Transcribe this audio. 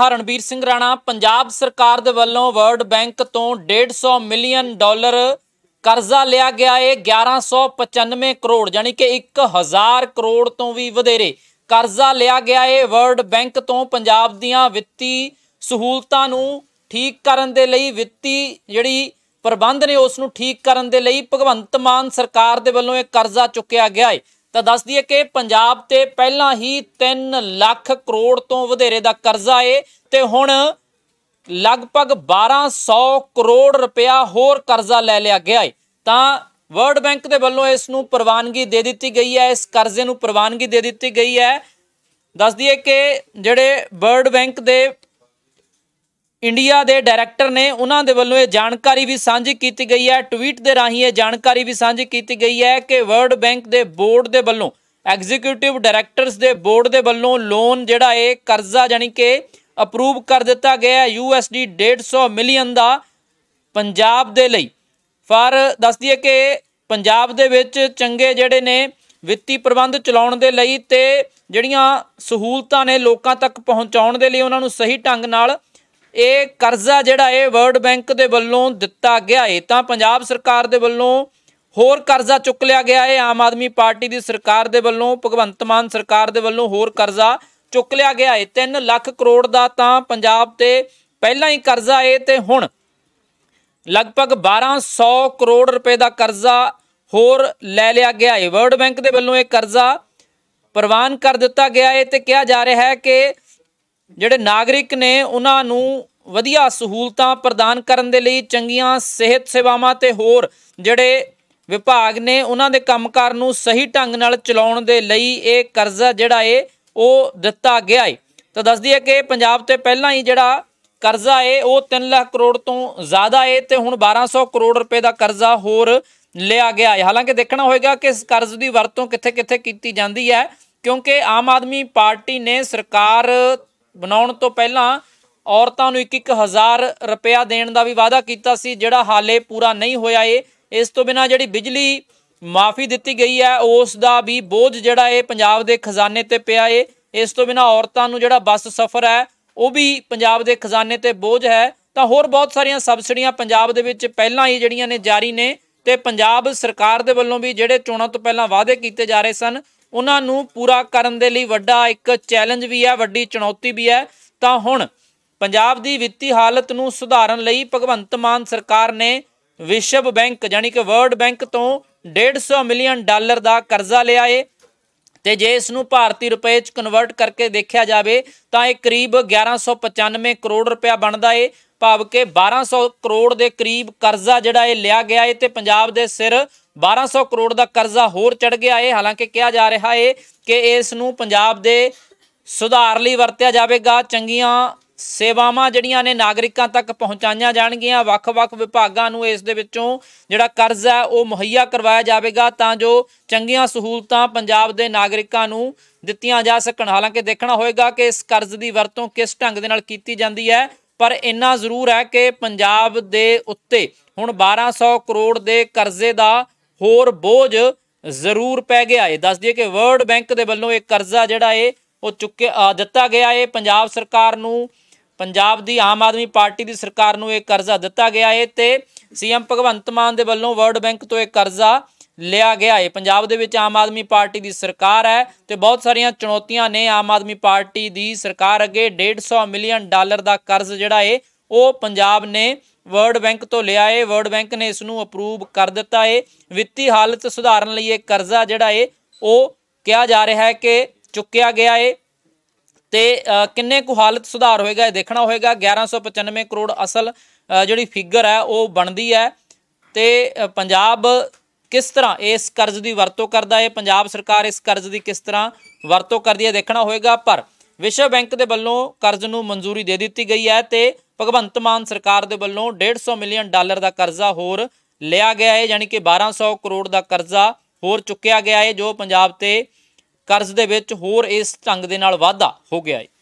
ਹਰਨਵੀਰ ਸਿੰਘ ਰਾਣਾ ਪੰਜਾਬ ਸਰਕਾਰ ਦੇ ਵੱਲੋਂ ਵਰਲਡ ਬੈਂਕ ਤੋਂ 150 ਮਿਲੀਅਨ ਡਾਲਰ ਕਰਜ਼ਾ ਲਿਆ ਗਿਆ ਏ 1195 ਕਰੋੜ ਯਾਨੀ ਕਿ 1000 ਕਰੋੜ ਤੋਂ ਵੀ ਵਧੇਰੇ ਕਰਜ਼ਾ ਲਿਆ ਗਿਆ ਏ ਵਰਲਡ ਬੈਂਕ ਤੋਂ ਪੰਜਾਬ ਦੀਆਂ ਵਿੱਤੀ ਸਹੂਲਤਾਂ ਨੂੰ ਠੀਕ ਕਰਨ ਦੇ ਲਈ ਵਿੱਤੀ ਜਿਹੜੀ ਪ੍ਰਬੰਧ ਨੇ ਉਸ ਨੂੰ ਠੀਕ ਕਰਨ ਦੇ ਲਈ ਭਗਵੰਤ ਮਾਨ ਸਰਕਾਰ ਦੇ ਵੱਲੋਂ ਇਹ ਕਰਜ਼ਾ ਚੁੱਕਿਆ ਗਿਆ ਏ ਤਾਂ ਦੱਸ ਦਈਏ ਕਿ ਪੰਜਾਬ ਤੇ ਪਹਿਲਾਂ ਹੀ 3 ਲੱਖ ਕਰੋੜ ਤੋਂ ਵਧੇਰੇ ਦਾ ਕਰਜ਼ਾ ਏ ਤੇ ਹੁਣ ਲਗਭਗ 1200 ਕਰੋੜ ਰੁਪਇਆ ਹੋਰ ਕਰਜ਼ਾ ਲੈ ਲਿਆ ਗਿਆ ਏ ਤਾਂ ਵਰਲਡ ਬੈਂਕ ਦੇ ਵੱਲੋਂ ਇਸ ਨੂੰ ਪ੍ਰਵਾਨਗੀ ਦੇ ਦਿੱਤੀ ਗਈ ਹੈ ਇਸ ਕਰਜ਼ੇ ਨੂੰ ਪ੍ਰਵਾਨਗੀ ਦੇ ਦਿੱਤੀ ਗਈ ਹੈ ਦੱਸ ਦਈਏ ਕਿ ਜਿਹੜੇ ਵਰਲਡ ਬੈਂਕ ਦੇ ਇੰਡੀਆ ਦੇ ਡਾਇਰੈਕਟਰ ਨੇ ਉਹਨਾਂ ਦੇ ਵੱਲੋਂ ਇਹ ਜਾਣਕਾਰੀ ਵੀ ਸਾਂਝੀ ਕੀਤੀ ਗਈ ਹੈ ਟਵੀਟ ਦੇ ਰਾਹੀਂ ਇਹ ਜਾਣਕਾਰੀ ਵੀ ਸਾਂਝੀ ਕੀਤੀ ਗਈ ਹੈ ਕਿ ਵਰਲਡ ਬੈਂਕ ਦੇ ਬੋਰਡ ਦੇ ਵੱਲੋਂ ਐਗਜ਼ੀਕਿਊਟਿਵ ਡਾਇਰੈਕਟਰਸ ਦੇ ਬੋਰਡ ਦੇ ਵੱਲੋਂ ਲੋਨ ਜਿਹੜਾ ਇਹ ਕਰਜ਼ਾ ਜਾਨੀ ਕਿ ਅਪਰੂਵ ਕਰ ਦਿੱਤਾ ਗਿਆ ਹੈ ਡੀ 150 ਮਿਲੀਅਨ ਦਾ ਪੰਜਾਬ ਦੇ ਲਈ ਫਾਰ ਦੱਸਦੀ ਹੈ ਕਿ ਪੰਜਾਬ ਦੇ ਵਿੱਚ ਚੰਗੇ ਜਿਹੜੇ ਨੇ ਵਿੱਤੀ ਪ੍ਰਬੰਧ ਚਲਾਉਣ ਦੇ ਲਈ ਤੇ ਜਿਹੜੀਆਂ ਸਹੂਲਤਾਂ ਨੇ ਲੋਕਾਂ ਤੱਕ ਪਹੁੰਚਾਉਣ ਦੇ ਲਈ ਉਹਨਾਂ ਨੂੰ ਸਹੀ ਢੰਗ ਨਾਲ ਇਹ ਕਰਜ਼ਾ ਜਿਹੜਾ ਇਹ ਵਰਲਡ ਬੈਂਕ ਦੇ ਵੱਲੋਂ ਦਿੱਤਾ ਗਿਆ ਹੈ ਤਾਂ ਪੰਜਾਬ ਸਰਕਾਰ ਦੇ ਵੱਲੋਂ ਹੋਰ ਕਰਜ਼ਾ ਚੁੱਕ ਲਿਆ ਗਿਆ ਹੈ ਆਮ ਆਦਮੀ ਪਾਰਟੀ ਦੀ ਸਰਕਾਰ ਦੇ ਵੱਲੋਂ ਭਗਵੰਤ ਮਾਨ ਸਰਕਾਰ ਦੇ ਵੱਲੋਂ ਹੋਰ ਕਰਜ਼ਾ ਚੁੱਕ ਲਿਆ ਗਿਆ ਹੈ 3 ਲੱਖ ਕਰੋੜ ਦਾ ਤਾਂ ਪੰਜਾਬ ਤੇ ਪਹਿਲਾਂ ਹੀ ਕਰਜ਼ਾ ਹੈ ਤੇ ਹੁਣ ਲਗਭਗ 1200 ਕਰੋੜ ਰੁਪਏ ਦਾ ਕਰਜ਼ਾ ਹੋਰ ਲੈ ਲਿਆ ਗਿਆ ਹੈ ਵਰਲਡ ਬੈਂਕ ਦੇ ਵੱਲੋਂ ਇਹ ਕਰਜ਼ਾ ਪ੍ਰਵਾਨ ਕਰ ਦਿੱਤਾ ਗਿਆ ਹੈ ਤੇ ਕਿਹਾ ਜਾ ਰਿਹਾ ਹੈ ਕਿ ਜਿਹੜੇ ਨਾਗਰਿਕ ਨੇ ਉਹਨਾਂ ਨੂੰ ਵਧੀਆ ਸਹੂਲਤਾਂ ਪ੍ਰਦਾਨ ਕਰਨ ਦੇ ਲਈ ਚੰਗੀਆਂ ਸਿਹਤ ਸੇਵਾਵਾਂ ਤੇ ਹੋਰ ਜਿਹੜੇ ਵਿਭਾਗ ਨੇ ਉਹਨਾਂ ਦੇ ਕੰਮਕਾਰ ਨੂੰ ਸਹੀ ਢੰਗ ਨਾਲ ਚਲਾਉਣ ਦੇ ਲਈ ਇਹ ਕਰਜ਼ਾ ਜਿਹੜਾ ਏ ਉਹ ਦਿੱਤਾ ਗਿਆ ਏ ਤਾਂ ਦੱਸਦੀ ਹੈ ਕਿ ਪੰਜਾਬ ਤੇ ਪਹਿਲਾਂ ਹੀ ਜਿਹੜਾ ਕਰਜ਼ਾ ਏ ਉਹ 3 ਲੱਖ ਕਰੋੜ ਤੋਂ ਜ਼ਿਆਦਾ ਏ ਤੇ ਹੁਣ 1200 ਕਰੋੜ ਰੁਪਏ ਦਾ ਕਰਜ਼ਾ ਹੋਰ ਲਿਆ ਗਿਆ ਏ ਹਾਲਾਂਕਿ ਦੇਖਣਾ ਹੋਏਗਾ ਕਿ ਇਸ ਕਰਜ਼ ਦੀ ਵਰਤੋਂ ਕਿੱਥੇ-ਕਿੱਥੇ ਕੀਤੀ ਜਾਂਦੀ ਹੈ ਕਿਉਂਕਿ ਆਮ ਆਦਮੀ ਪਾਰਟੀ ਨੇ ਸਰਕਾਰ ਬਣਾਉਣ ਤੋਂ ਪਹਿਲਾਂ ਔਰਤਾਂ ਨੂੰ 1-1000 ਰੁਪਇਆ ਦੇਣ ਦਾ ਵੀ ਵਾਅਦਾ ਕੀਤਾ ਸੀ ਜਿਹੜਾ ਹਾਲੇ ਪੂਰਾ ਨਹੀਂ ਹੋਇਆ ਏ ਇਸ ਤੋਂ ਬਿਨਾ ਜਿਹੜੀ ਬਿਜਲੀ ਮਾਫੀ ਦਿੱਤੀ ਗਈ ਹੈ ਉਸ ਦਾ ਵੀ ਬੋਝ ਜਿਹੜਾ ਏ ਪੰਜਾਬ ਦੇ ਖਜ਼ਾਨੇ ਤੇ ਪਿਆ ਏ ਇਸ ਤੋਂ ਬਿਨਾ ਔਰਤਾਂ ਨੂੰ ਜਿਹੜਾ ਬੱਸ ਸਫ਼ਰ ਹੈ ਉਹ ਵੀ ਪੰਜਾਬ ਦੇ ਖਜ਼ਾਨੇ ਤੇ ਬੋਝ ਹੈ ਤਾਂ ਹੋਰ ਬਹੁਤ ਸਾਰੀਆਂ ਸਬਸਿਡੀਆਂ ਪੰਜਾਬ ਦੇ ਵਿੱਚ ਪਹਿਲਾਂ ਹੀ ਜਿਹੜੀਆਂ ਨੇ ਜਾਰੀ ਨੇ ਤੇ ਪੰਜਾਬ ਸਰਕਾਰ ਦੇ ਵੱਲੋਂ ਵੀ ਜਿਹੜੇ ਚੋਣਾਂ ਤੋਂ ਪਹਿਲਾਂ ਵਾਅਦੇ ਕੀਤੇ ਜਾ ਰਹੇ ਸਨ ਉਹਨਾਂ ਨੂੰ ਪੂਰਾ ਕਰਨ ਦੇ ਲਈ ਵੱਡਾ ਇੱਕ ਚੈਲੰਜ ਵੀ ਹੈ ਵੱਡੀ ਚੁਣੌਤੀ ਵੀ ਹੈ ਤਾਂ ਹੁਣ ਪੰਜਾਬ ਦੀ ਵਿੱਤੀ ਹਾਲਤ ਨੂੰ ਸੁਧਾਰਨ ਲਈ ਭਗਵੰਤ ਮਾਨ ਸਰਕਾਰ ਨੇ ਵਿਸ਼ਵ ਬੈਂਕ ਜਾਨੀ ਕਿ ਵਰਲਡ ਬੈਂਕ ਤੋਂ 150 ਮਿਲੀਅਨ ਡਾਲਰ ਦਾ ਕਰਜ਼ਾ ਲਿਆ ਏ ਤੇ ਜੇ ਇਸ ਨੂੰ ਭਾਰਤੀ ਰੁਪਏ ਚ ਕਨਵਰਟ ਕਰਕੇ ਦੇਖਿਆ ਜਾਵੇ ਤਾਂ ਇਹ ਕਰੀਬ 1195 ਕਰੋੜ ਰੁਪਇਆ ਬਣਦਾ ਏ ਭਾਵ ਕਿ 1200 ਕਰੋੜ ਦੇ ਕਰੀਬ ਕਰਜ਼ਾ ਜਿਹੜਾ ਇਹ ਲਿਆ ਗਿਆ ਏ ਤੇ ਪੰਜਾਬ ਦੇ ਸਿਰ 1200 ਕਰੋੜ ਦਾ ਕਰਜ਼ਾ ਹੋਰ ਚੜ ਗਿਆ ਏ ਹਾਲਾਂਕਿ ਕਿਹਾ ਜਾ ਰਿਹਾ ਏ ਕਿ ਇਸ ਨੂੰ ਪੰਜਾਬ ਦੇ ਸੁਧਾਰ ਲਈ ਵਰਤਿਆ ਜਾਵੇਗਾ ਚੰਗੀਆਂ ਸੇਵਾਵਾਂ ਜਿਹੜੀਆਂ ਨੇ ਨਾਗਰਿਕਾਂ ਤੱਕ ਪਹੁੰਚਾਈਆਂ ਜਾਣਗੀਆਂ ਵੱਖ-ਵੱਖ ਵਿਭਾਗਾਂ ਨੂੰ ਇਸ ਦੇ ਵਿੱਚੋਂ ਜਿਹੜਾ ਕਰਜ਼ਾ ਹੈ ਉਹ ਮੁਹੱਈਆ ਕਰਵਾਇਆ ਜਾਵੇਗਾ ਤਾਂ ਜੋ ਚੰਗੀਆਂ ਸਹੂਲਤਾਂ ਪੰਜਾਬ ਦੇ ਨਾਗਰਿਕਾਂ ਨੂੰ ਦਿੱਤੀਆਂ ਜਾ ਸਕਣ ਹਾਲਾਂਕਿ ਦੇਖਣਾ ਹੋਏਗਾ ਕਿ ਇਸ ਕਰਜ਼ ਦੀ ਵਰਤੋਂ ਕਿਸ ਢੰਗ ਦੇ ਨਾਲ ਕੀਤੀ ਜਾਂਦੀ ਹੈ ਪਰ ਇੰਨਾ ਜ਼ਰੂਰ ਹੈ ਕਿ ਪੰਜਾਬ ਦੇ ਉੱਤੇ ਹੁਣ 1200 ਕਰੋੜ ਦੇ ਕਰਜ਼ੇ ਦਾ ਹੋਰ ਬੋਝ ਜ਼ਰੂਰ ਪੈ ਗਿਆ ਹੈ ਦੱਸ ਦਈਏ ਕਿ ਵਰਲਡ ਬੈਂਕ ਦੇ ਵੱਲੋਂ ਇਹ ਕਰਜ਼ਾ ਜਿਹੜਾ ਏ ਉਹ ਚੁੱਕੇ ਦਿੱਤਾ ਗਿਆ ਏ ਪੰਜਾਬ ਸਰਕਾਰ ਨੂੰ ਪੰਜਾਬ ਦੀ ਆਮ ਆਦਮੀ ਪਾਰਟੀ ਦੀ ਸਰਕਾਰ ਨੂੰ ਇਹ ਕਰਜ਼ਾ ਦਿੱਤਾ ਗਿਆ ਏ ਤੇ ਸੀਐਮ ਭਗਵੰਤ ਮਾਨ ਦੇ ਵੱਲੋਂ ਵਰਲਡ ਬੈਂਕ ਤੋਂ ਇਹ ਕਰਜ਼ਾ ਲਿਆ ਗਿਆ ਹੈ ਪੰਜਾਬ ਦੇ ਵਿੱਚ ਆਮ ਆਦਮੀ ਪਾਰਟੀ ਦੀ ਸਰਕਾਰ ਹੈ ਤੇ ਬਹੁਤ ਸਾਰੀਆਂ ਚੁਣੌਤੀਆਂ ਨੇ ਆਮ ਆਦਮੀ ਪਾਰਟੀ ਦੀ ਸਰਕਾਰ ਅੱਗੇ 150 ਮਿਲੀਅਨ ਡਾਲਰ ਦਾ ਕਰਜ਼ ਜਿਹੜਾ ਹੈ ਉਹ ਪੰਜਾਬ ਨੇ ਵਰਲਡ ਬੈਂਕ ਤੋਂ ਲਿਆ ਹੈ ਵਰਲਡ ਬੈਂਕ ਨੇ ਇਸ ਨੂੰ ਅਪਰੂਵ ਕਰ ਦਿੱਤਾ ਹੈ ਵਿੱਤੀ ਹਾਲਤ ਸੁਧਾਰਨ ਲਈ ਇਹ ਕਰਜ਼ਾ ਜਿਹੜਾ ਹੈ ਉਹ ਕਿਹਾ ਜਾ ਰਿਹਾ ਹੈ ਕਿ ਚੁੱਕਿਆ ਗਿਆ ਹੈ ਤੇ ਕਿੰਨੇ ਕੁ ਹਾਲਤ ਸੁਧਾਰ ਹੋਏਗਾ ਇਹ ਦੇਖਣਾ ਹੋਏਗਾ 1195 ਕਰੋੜ ਅਸਲ ਜਿਹੜੀ ਫਿਗਰ ਹੈ ਉਹ ਬਣਦੀ ਹੈ ਤੇ ਪੰਜਾਬ ਕਿਸ ਤਰ੍ਹਾਂ ਇਸ ਕਰਜ਼ ਦੀ ਵਰਤੋਂ ਕਰਦਾ ਹੈ ਪੰਜਾਬ ਸਰਕਾਰ ਇਸ ਕਰਜ਼ ਦੀ ਕਿਸ ਤਰ੍ਹਾਂ ਵਰਤੋਂ ਕਰਦੀ ਹੈ ਦੇਖਣਾ ਹੋਏਗਾ ਪਰ ਵਿਸ਼ਵ ਬੈਂਕ ਦੇ ਵੱਲੋਂ ਕਰਜ਼ ਨੂੰ ਮਨਜ਼ੂਰੀ ਦੇ ਦਿੱਤੀ ਗਈ ਹੈ ਤੇ ਭਗਵੰਤ ਮਾਨ ਸਰਕਾਰ ਦੇ ਵੱਲੋਂ 150 ਮਿਲੀਅਨ ਡਾਲਰ ਦਾ ਕਰਜ਼ਾ ਹੋਰ ਲਿਆ ਗਿਆ ਹੈ ਯਾਨੀ ਕਿ 1200 ਕਰੋੜ ਦਾ ਕਰਜ਼ਾ ਹੋਰ ਚੁੱਕਿਆ ਗਿਆ ਹੈ ਜੋ ਪੰਜਾਬ ਤੇ ਕਰਜ਼ ਦੇ ਵਿੱਚ ਹੋਰ ਇਸ ਢੰਗ ਦੇ ਨਾਲ ਵਾਧਾ ਹੋ ਗਿਆ ਹੈ